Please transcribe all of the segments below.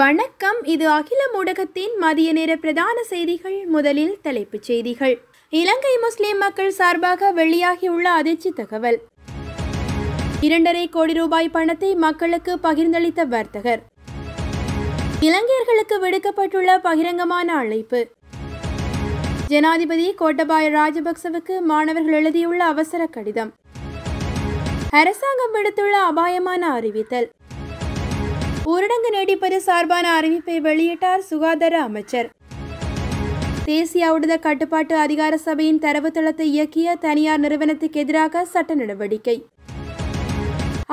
வணக்கம் இது அகில ஊடகத்தின் மதிய நேர பிரதான செய்திகள் முதலில் தலைப்புச் செய்திகள் இலங்கை முஸ்லிம் மக்கள் சார்பாக வெளியாகியுள்ள அதிர்ச்சி தகவல் இரண்டரை கோடி ரூபாய் பணத்தை மக்களுக்கு பகிர்ந்தளித்த வர்த்தகர் இலங்கையர்களுக்கு விடுக்கப்பட்டுள்ள பகிரங்கமான அழைப்பு ஜனாதிபதி கோட்டபாய ராஜபக்சவுக்கு மாணவர்கள் எழுதியுள்ள அவசர கடிதம் அரசாங்கம் விடுத்துள்ள அபாயமான அறிவித்தல் ஊரடங்கு நீடிப்பது சார்பான அறிவிப்பை வெளியிட்டார் சுகாதார அமைச்சர் தேசிய ஊடக கட்டுப்பாட்டு அதிகார சபையின் தரவுத்தளத்தை இயக்கிய தனியார் நிறுவனத்துக்கு எதிராக சட்ட நடவடிக்கை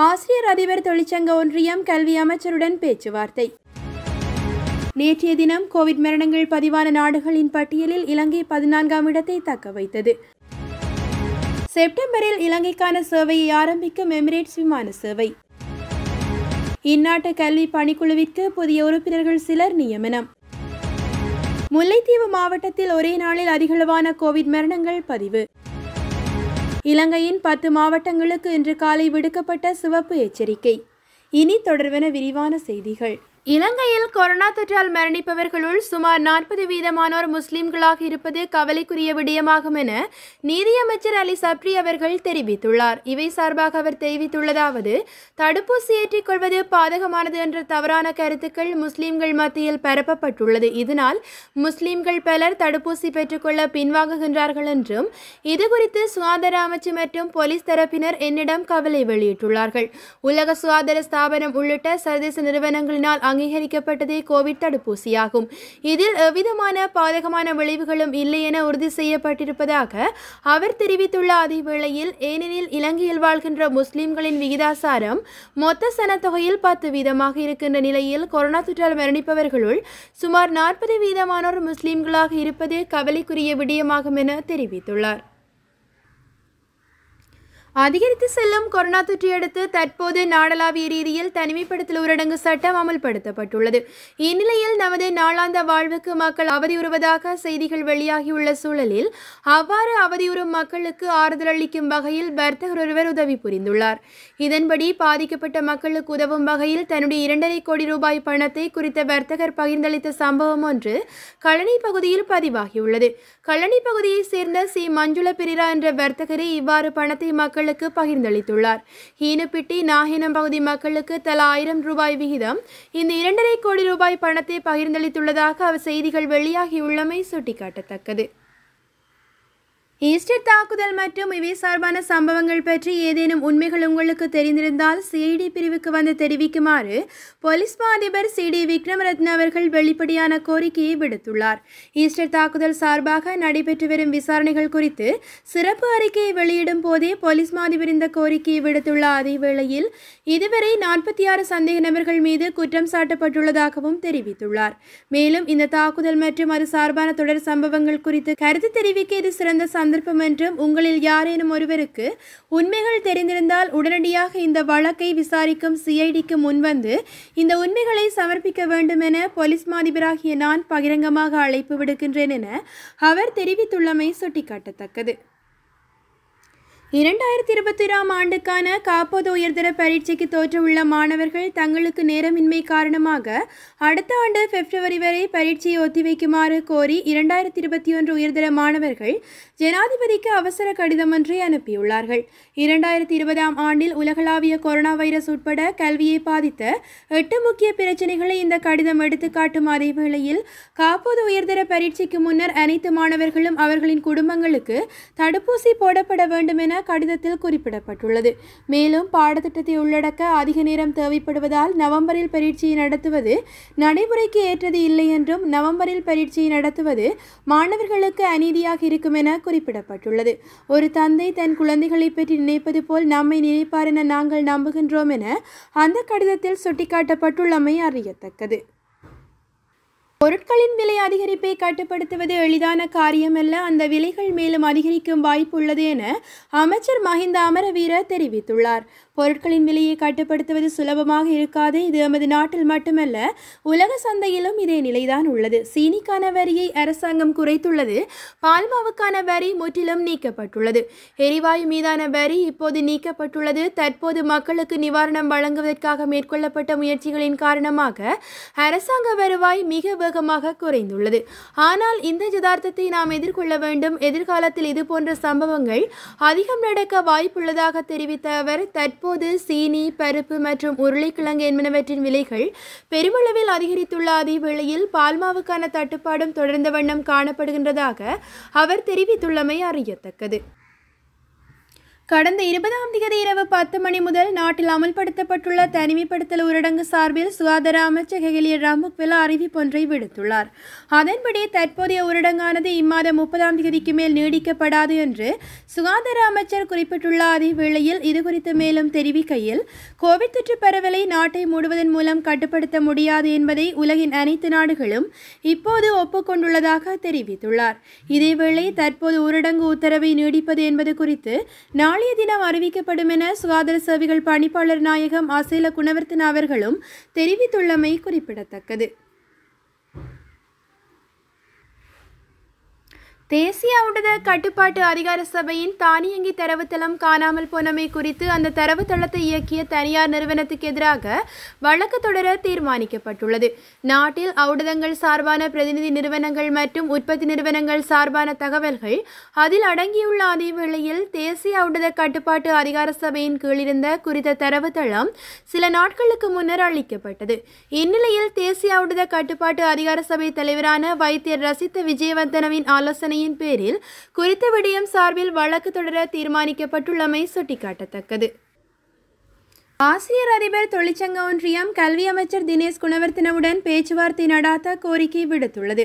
ஆசிரியர் அதிபர் தொழிற்சங்க ஒன்றியம் கல்வி அமைச்சருடன் பேச்சுவார்த்தை நேற்றைய தினம் கோவிட் மரணங்கள் பதிவான நாடுகளின் பட்டியலில் இலங்கை பதினான்காம் இடத்தை தக்க வைத்தது செப்டம்பரில் இலங்கைக்கான சேவையை ஆரம்பிக்கும் எமிரேட்ஸ் விமான சேவை இந்நாட்டு கல்வி பணிக்குழுவிற்கு புதிய உறுப்பினர்கள் சிலர் நியமனம் முல்லைத்தீவு மாவட்டத்தில் ஒரே நாளில் அதிகளவான கோவிட் மரணங்கள் பதிவு இலங்கையின் பத்து மாவட்டங்களுக்கு இன்று காலை விடுக்கப்பட்ட சிவப்பு எச்சரிக்கை இனி தொடர்வென விரிவான செய்திகள் இலங்கையில் கொரோனா தொற்றால் மரணிப்பவர்களுள் சுமார் நாற்பது வீதமானோர் முஸ்லிம்களாக இருப்பது கவலைக்குரிய விடயமாகும் என நீதியமைச்சர் அலி சப்ரி அவர்கள் தெரிவித்துள்ளார் இவை சார்பாக அவர் தெரிவித்துள்ளதாவது தடுப்பூசி ஏற்றிக்கொள்வது பாதகமானது என்ற தவறான கருத்துக்கள் முஸ்லிம்கள் மத்தியில் பரப்பப்பட்டுள்ளது இதனால் முஸ்லிம்கள் பலர் தடுப்பூசி பெற்றுக்கொள்ள பின்வாங்குகின்றார்கள் என்றும் இது குறித்து சுகாதார அமைச்சர் மற்றும் போலீஸ் தரப்பினர் என்னிடம் கவலை வெளியிட்டுள்ளார்கள் உலக சுகாதார ஸ்தாபனம் உள்ளிட்ட சர்வதேச நிறுவனங்களினால் அங்கீகரிக்கப்பட்டதே கோவிட் தடுப்பூசியாகும் இதில் எவ்விதமான பாதகமான விளைவுகளும் இல்லை என உறுதி செய்யப்பட்டிருப்பதாக அவர் தெரிவித்துள்ள அதே வேளையில் ஏனெனில் இலங்கையில் வாழ்கின்ற முஸ்லிம்களின் விகிதாசாரம் மொத்த சனத்தொகையில் பத்து வீதமாக இருக்கின்ற நிலையில் கொரோனா தொற்றால் மரணிப்பவர்களுள் சுமார் நாற்பது வீதமானோர் முஸ்லிம்களாக இருப்பது கவலைக்குரிய விடயமாகும் என தெரிவித்துள்ளார் அதிகரித்து செல்லும் கொரோனா தொற்றையடுத்து தற்போது நாடளாவிய ரீதியில் தனிமைப்படுத்தல் ஊரடங்கு சட்டம் அமல்படுத்தப்பட்டுள்ளது இந்நிலையில் நமது நாளாந்த வாழ்வுக்கு மக்கள் அவதியுறுவதாக செய்திகள் வெளியாகியுள்ள சூழலில் அவ்வாறு அவதியுறும் மக்களுக்கு ஆறுதல் அளிக்கும் வகையில் வர்த்தகர் ஒருவர் உதவி புரிந்துள்ளார் இதன்படி பாதிக்கப்பட்ட மக்களுக்கு உதவும் வகையில் தன்னுடைய இரண்டரை கோடி ரூபாய் பணத்தை குறித்த வர்த்தகர் பகிர்ந்தளித்த சம்பவம் ஒன்று கழனி பகுதியில் பதிவாகியுள்ளது கழனி பகுதியைச் சேர்ந்த சி மஞ்சுள பிரிரா என்ற வர்த்தகரே இவ்வாறு பணத்தை மக்கள் மக்களுக்கு பகிர்ந்தளித்துள்ளார் ஹீனப்பிட்டி நாகினம் பகுதி மக்களுக்கு தலா ஆயிரம் ரூபாய் விகிதம் இந்த இரண்டரை கோடி ரூபாய் பணத்தை பகிர்ந்தளித்துள்ளதாக அவர் செய்திகள் வெளியாகியுள்ளமை சுட்டிக்காட்டத்தக்கது ஈஸ்டர் தாக்குதல் மற்றும் இவை சார்பான சம்பவங்கள் பற்றி ஏதேனும் உண்மைகள் உங்களுக்கு தெரிந்திருந்தால் சிஐடி பிரிவுக்கு வந்து தெரிவிக்குமாறு போலீஸ் மாதிபர் சிடி விக்ரம் ரத்ன அவர்கள் வெளிப்படையான கோரிக்கையை விடுத்துள்ளார் ஈஸ்டர் தாக்குதல் சார்பாக நடைபெற்று வரும் விசாரணைகள் குறித்து சிறப்பு அறிக்கையை வெளியிடும் போதே போலீஸ் மாதிபர் இந்த கோரிக்கையை விடுத்துள்ள அதே வேளையில் இதுவரை நாற்பத்தி ஆறு சந்தேக நபர்கள் மீது குற்றம் சாட்டப்பட்டுள்ளதாகவும் தெரிவித்துள்ளார் மேலும் இந்த தாக்குதல் மற்றும் அது சார்பான தொடர் சம்பவங்கள் குறித்து கருத்து தெரிவிக்க இது சிறந்த சந்தர்ப்பம் என்றும் உங்களில் யாரேனும் ஒருவருக்கு உண்மைகள் தெரிந்திருந்தால் உடனடியாக இந்த வழக்கை விசாரிக்கும் சிஐடிக்கு முன்வந்து இந்த உண்மைகளை சமர்ப்பிக்க வேண்டும் என போலீஸ் மாதிபராகிய நான் பகிரங்கமாக அழைப்பு விடுக்கின்றேன் என அவர் தெரிவித்துள்ளமை சுட்டிக்காட்டத்தக்கது இரண்டாயிரத்தி இருபத்திராம் ஆண்டுக்கான காப்போது உயர்தர பரீட்சைக்கு தோற்றவுள்ள மாணவர்கள் தங்களுக்கு நேரமின்மை காரணமாக அடுத்த ஆண்டு பிப்ரவரி வரை பரீட்சையை ஒத்திவைக்குமாறு கோரி இரண்டாயிரத்தி இருபத்தி ஒன்று உயர்தர மாணவர்கள் ஜனாதிபதிக்கு அவசர கடிதம் ஒன்றை அனுப்பியுள்ளார்கள் இரண்டாயிரத்தி இருபதாம் ஆண்டில் உலகளாவிய கொரோனா வைரஸ் உட்பட கல்வியை பாதித்த எட்டு முக்கிய பிரச்சனைகளை இந்த கடிதம் எடுத்துக்காட்டும் அதே வேளையில் காப்போது உயர்தர பரீட்சைக்கு முன்னர் அனைத்து மாணவர்களும் அவர்களின் குடும்பங்களுக்கு தடுப்பூசி போடப்பட வேண்டும் என கடிதத்தில் குறிப்பிடப்பட்டுள்ளது மேலும் பாடத்திட்டத்தை உள்ளடக்க அதிக நேரம் தேவைப்படுவதால் நவம்பரில் பரீட்சையை நடத்துவது நடைமுறைக்கு ஏற்றது இல்லை என்றும் நவம்பரில் பரீட்சையை நடத்துவது மாணவர்களுக்கு அநீதியாக இருக்கும் என குறிப்பிடப்பட்டுள்ளது ஒரு தந்தை தன் குழந்தைகளை பற்றி நினைப்பது போல் நம்மை நினைப்பார் என நாங்கள் நம்புகின்றோம் என அந்த கடிதத்தில் சுட்டிக்காட்டப்பட்டுள்ளமை அறியத்தக்கது பொருட்களின் விலை அதிகரிப்பை கட்டுப்படுத்துவது எளிதான காரியமல்ல அந்த விலைகள் மேலும் அதிகரிக்கும் வாய்ப்பு உள்ளது என அமைச்சர் மஹிந்த அமரவீர தெரிவித்துள்ளார் பொருட்களின் விலையை கட்டுப்படுத்துவது சுலபமாக இருக்காது இது நமது நாட்டில் மட்டுமல்ல உலக சந்தையிலும் இதே நிலைதான் உள்ளது சீனிக்கான வரியை அரசாங்கம் குறைத்துள்ளது பால்மாவுக்கான வரி முற்றிலும் நீக்கப்பட்டுள்ளது எரிவாயு மீதான வரி இப்போது நீக்கப்பட்டுள்ளது தற்போது மக்களுக்கு நிவாரணம் வழங்குவதற்காக மேற்கொள்ளப்பட்ட முயற்சிகளின் காரணமாக அரசாங்க வருவாய் மிக வேகமாக குறைந்துள்ளது ஆனால் இந்த யதார்த்தத்தை நாம் எதிர்கொள்ள வேண்டும் எதிர்காலத்தில் இதுபோன்ற சம்பவங்கள் அதிகம் நடக்க வாய்ப்புள்ளதாக தெரிவித்த அவர் தற்போது தற்போது சீனி பருப்பு மற்றும் உருளைக்கிழங்கு என்பனவற்றின் விலைகள் பெருமளவில் அதிகரித்துள்ள அதே வேளையில் பால்மாவுக்கான தட்டுப்பாடும் தொடர்ந்த வண்ணம் காணப்படுகின்றதாக அவர் தெரிவித்துள்ளமை அறியத்தக்கது கடந்த இருபதாம் தேதி இரவு பத்து மணி முதல் நாட்டில் அமல்படுத்தப்பட்டுள்ள தனிமைப்படுத்தல் ஊரடங்கு சார்பில் சுகாதார அமைச்சர் ஹெகலிய ராமுக்வெல அறிவிப்பொன்றை விடுத்துள்ளார் அதன்படி தற்போதைய ஊரடங்கானது இம்மாதம் முப்பதாம் தேதிக்கு மேல் நீடிக்கப்படாது என்று சுகாதார அமைச்சர் குறிப்பிட்டுள்ள அதே வேளையில் இதுகுறித்து மேலும் தெரிவிக்கையில் கோவிட் தொற்று பரவலை நாட்டை மூடுவதன் மூலம் கட்டுப்படுத்த முடியாது என்பதை உலகின் அனைத்து நாடுகளும் இப்போது ஒப்புக்கொண்டுள்ளதாக தெரிவித்துள்ளார் இதேவேளை தற்போது ஊரடங்கு உத்தரவை நீடிப்பது என்பது குறித்து நாளைய தினம் அறிவிக்கப்படும் என சுகாதார சேவைகள் பணிப்பாளர் நாயகம் ஆசேல குணவர்த்தன் அவர்களும் தெரிவித்துள்ளமை குறிப்பிடத்தக்கது தேசிய ஊடக கட்டுப்பாட்டு அதிகார சபையின் தானியங்கி தரவுத்தளம் காணாமல் போனமை குறித்து அந்த தரவுத்தளத்தை இயக்கிய தனியார் நிறுவனத்துக்கு எதிராக வழக்கு தொடர தீர்மானிக்கப்பட்டுள்ளது நாட்டில் ஊடகங்கள் சார்பான பிரதிநிதி நிறுவனங்கள் மற்றும் உற்பத்தி நிறுவனங்கள் சார்பான தகவல்கள் அதில் அடங்கியுள்ள அதே வேளையில் தேசிய ஊடக கட்டுப்பாட்டு அதிகார சபையின் கீழிருந்த குறித்த தரவுத்தளம் சில நாட்களுக்கு முன்னர் அளிக்கப்பட்டது இந்நிலையில் தேசிய ஊடக கட்டுப்பாட்டு அதிகார சபை தலைவரான வைத்தியர் ரசித்த விஜயவர்தனவின் ஆலோசனை விசாரணையின் பேரில் குறித்த விடயம் சார்பில் வழக்கு தொடர தீர்மானிக்கப்பட்டுள்ளமை சுட்டிக்காட்டத்தக்கது ஆசிரியர் அதிபர் தொழிற்சங்க ஒன்றியம் கல்வி அமைச்சர் தினேஷ் குணவர்த்தனவுடன் பேச்சுவார்த்தை நடாத்த கோரிக்கை விடுத்துள்ளது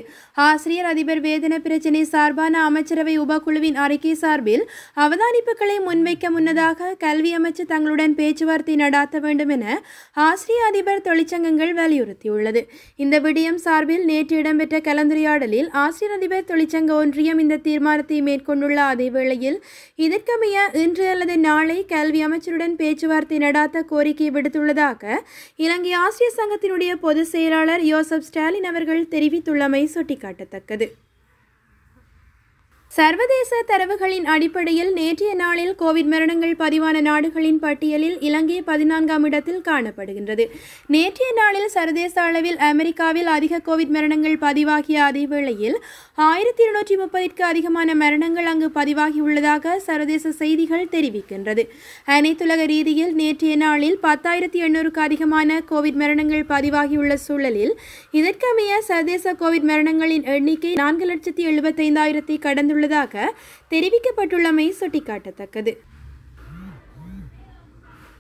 ஆசிரியர் அதிபர் வேதன பிரச்சினை சார்பான அமைச்சரவை உபக்குழுவின் அறிக்கை சார்பில் அவதானிப்புகளை முன்வைக்க முன்னதாக கல்வி அமைச்சர் தங்களுடன் பேச்சுவார்த்தை நடாத்த வேண்டும் என ஆசிரியர் அதிபர் தொழிற்சங்கங்கள் வலியுறுத்தியுள்ளது இந்த விடயம் சார்பில் நேற்று இடம்பெற்ற கலந்துரையாடலில் ஆசிரியர் அதிபர் தொழிற்சங்க ஒன்றியம் இந்த தீர்மானத்தை மேற்கொண்டுள்ள அதே வேளையில் இதற்கமைய இன்று அல்லது நாளை கல்வி அமைச்சருடன் பேச்சுவார்த்தை நடாத்த கோரிக்கை விடுத்துள்ளதாக இலங்கை ஆசிரியர் சங்கத்தினுடைய பொதுச் செயலாளர் யோசப் ஸ்டாலின் அவர்கள் தெரிவித்துள்ளமை சுட்டிக்காட்டத்தக்கது சர்வதேச தரவுகளின் அடிப்படையில் நேற்றைய நாளில் கோவிட் மரணங்கள் பதிவான நாடுகளின் பட்டியலில் இலங்கை பதினான்காம் இடத்தில் காணப்படுகின்றது நேற்றைய நாளில் சர்வதேச அளவில் அமெரிக்காவில் அதிக கோவிட் மரணங்கள் பதிவாகிய அதே வேளையில் ஆயிரத்தி இருநூற்றி முப்பதிற்கு அதிகமான மரணங்கள் அங்கு பதிவாகியுள்ளதாக சர்வதேச செய்திகள் தெரிவிக்கின்றது அனைத்துலக ரீதியில் நேற்றைய நாளில் பத்தாயிரத்தி எண்ணூறுக்கு அதிகமான கோவிட் மரணங்கள் பதிவாகியுள்ள சூழலில் இதற்கமைய சர்வதேச கோவிட் மரணங்களின் எண்ணிக்கை நான்கு லட்சத்தி எழுபத்தைந்தாயிரத்தை கடந்துள்ள தெரிவிக்கப்பட்டுள்ளமை சுட்டிக்காட்டத்தக்கது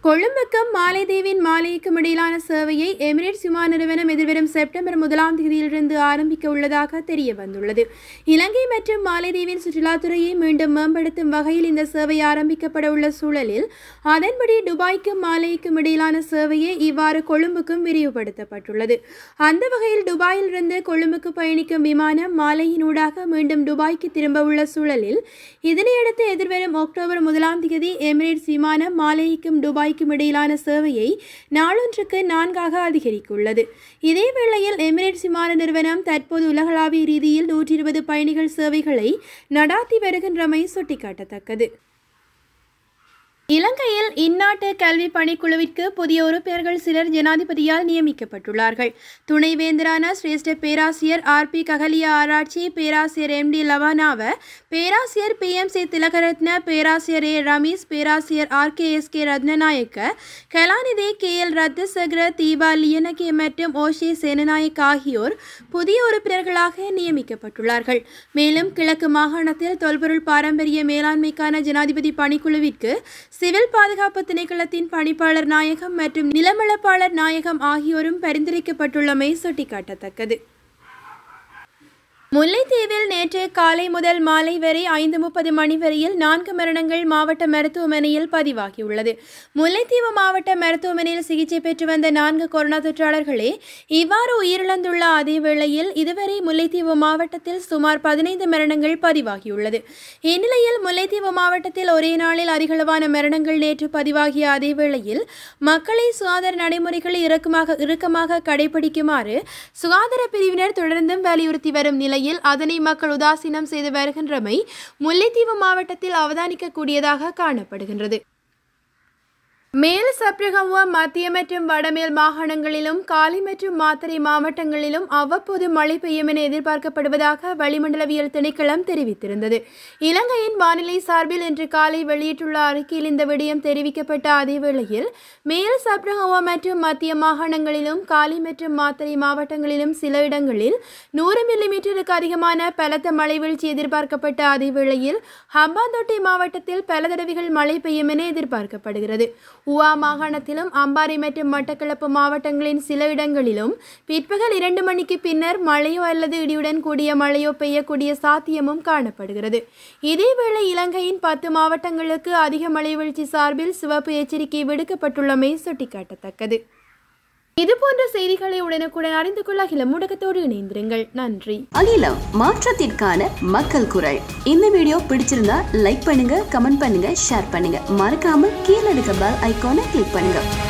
கொழும்புக்கும் மாலைதீவின் மாலைக்கும் இடையிலான சேவையை எமிரேட்ஸ் விமான நிறுவனம் எதிர்வரும் செப்டம்பர் முதலாம் தேதியிலிருந்து ஆரம்பிக்க உள்ளதாக தெரிய வந்துள்ளது இலங்கை மற்றும் மாலைதீவின் சுற்றுலாத்துறையை மீண்டும் மேம்படுத்தும் வகையில் இந்த சேவை ஆரம்பிக்கப்பட உள்ள சூழலில் அதன்படி துபாய்க்கும் மாலைக்கும் இடையிலான சேவையை இவ்வாறு கொழும்புக்கும் விரிவுபடுத்தப்பட்டுள்ளது அந்த வகையில் துபாயிலிருந்து கொழும்புக்கு பயணிக்கும் விமானம் மாலையினூடாக மீண்டும் துபாய்க்கு திரும்ப உள்ள சூழலில் இதனையடுத்து எதிர்வரும் அக்டோபர் முதலாம் தேதி எமிரேட்ஸ் விமானம் மாலைக்கும் துபாய் துபாய்க்கும் இடையிலான சேவையை நாளொன்றுக்கு நான்காக அதிகரிக்குள்ளது இதேவேளையில் எமிரேட்ஸ் விமான நிறுவனம் தற்போது உலகளாவிய ரீதியில் நூற்றி இருபது பயணிகள் சேவைகளை நடாத்தி வருகின்றமை சுட்டிக்காட்டத்தக்கது இலங்கையில் இந்நாட்டு கல்வி பணிக்குழுவிற்கு புதிய உறுப்பினர்கள் சிலர் ஜனாதிபதியால் நியமிக்கப்பட்டுள்ளார்கள் துணைவேந்தரான சிரேஷ்ட பேராசிரியர் ஆர் பி ககலியா ஆராய்ச்சி பேராசிரியர் எம் டி லவானாவ பேராசிரியர் பி எம் சி திலகரத்ன பேராசிரியர் ஏ ரமேஷ் பேராசிரியர் R K S K Rathnayake கலாநிதி கே எல் சகர தீபா லியனகே மற்றும் ஓஷி சேனநாயக் ஆகியோர் புதிய உறுப்பினர்களாக நியமிக்கப்பட்டுள்ளார்கள் மேலும் கிழக்கு மாகாணத்தில் தொல்பொருள் பாரம்பரிய மேலாண்மைக்கான ஜனாதிபதி பணிக்குழுவிற்கு சிவில் பாதுகாப்பு திணைக்களத்தின் பணிப்பாளர் நாயகம் மற்றும் நிலமளப்பாளர் நாயகம் ஆகியோரும் பரிந்துரைக்கப்பட்டுள்ளமை சுட்டிக்காட்டத்தக்கது முல்லைத்தீவில் நேற்று காலை முதல் மாலை வரை ஐந்து முப்பது மணி வரையில் நான்கு மரணங்கள் மாவட்ட மருத்துவமனையில் பதிவாகியுள்ளது முல்லைத்தீவு மாவட்ட மருத்துவமனையில் சிகிச்சை பெற்று வந்த நான்கு கொரோனா தொற்றாளர்களே இவ்வாறு உயிரிழந்துள்ள அதே வேளையில் இதுவரை முல்லைத்தீவு மாவட்டத்தில் சுமார் பதினைந்து மரணங்கள் பதிவாகியுள்ளது இந்நிலையில் முல்லைத்தீவு மாவட்டத்தில் ஒரே நாளில் அதிகளவான மரணங்கள் நேற்று பதிவாகிய அதே வேளையில் மக்களை சுகாதார நடைமுறைகளை இறக்கமாக இறுக்கமாக கடைபிடிக்குமாறு சுகாதார பிரிவினர் தொடர்ந்தும் வலியுறுத்தி வரும் நிலை நிலையில் அதனை மக்கள் உதாசீனம் செய்து வருகின்றமை முல்லைத்தீவு மாவட்டத்தில் அவதானிக்கக்கூடியதாக காணப்படுகின்றது மேல் சப்ரகமுவ மத்திய மற்றும் வடமேல் மாகாணங்களிலும் காலி மற்றும் மாத்தறை மாவட்டங்களிலும் அவ்வப்போது மழை பெய்யும் என எதிர்பார்க்கப்படுவதாக வளிமண்டலவியல் திணைக்களம் தெரிவித்திருந்தது இலங்கையின் வானிலை சார்பில் இன்று காலை வெளியிட்டுள்ள அறிக்கையில் இந்த விடயம் தெரிவிக்கப்பட்ட அதேவேளையில் மேல் சப்ரகமுவ மற்றும் மத்திய மாகாணங்களிலும் காலி மற்றும் மாத்தறை மாவட்டங்களிலும் சில இடங்களில் நூறு மில்லிமீட்டருக்கு அதிகமான பலத்த மழை வீழ்ச்சி எதிர்பார்க்கப்பட்ட அதேவேளையில் வேளையில் மாவட்டத்தில் பல தடவைகள் மழை பெய்யும் என எதிர்பார்க்கப்படுகிறது உவா மாகாணத்திலும் அம்பாறை மற்றும் மட்டக்களப்பு மாவட்டங்களின் சில இடங்களிலும் பிற்பகல் இரண்டு மணிக்கு பின்னர் மழையோ அல்லது இடியுடன் கூடிய மழையோ பெய்யக்கூடிய சாத்தியமும் காணப்படுகிறது இதேவேளை இலங்கையின் பத்து மாவட்டங்களுக்கு அதிக மழை வீழ்ச்சி சார்பில் சிவப்பு எச்சரிக்கை விடுக்கப்பட்டுள்ளமை சுட்டிக்காட்டத்தக்கது இது போன்ற செய்திகளை உடனுக்குடன் அறிந்து கொள்ள அகிலம் ஊடகத்தோடு இணைந்திருங்கள் நன்றி அகிலம் மாற்றத்திற்கான மக்கள் குரல் இந்த வீடியோ பிடிச்சிருந்தா லைக் பண்ணுங்க கமெண்ட் பண்ணுங்க ஷேர் பண்ணுங்க மறக்காம கீழே இருக்க பெல் ஐக்கானை கிளிக் பண்ணுங்க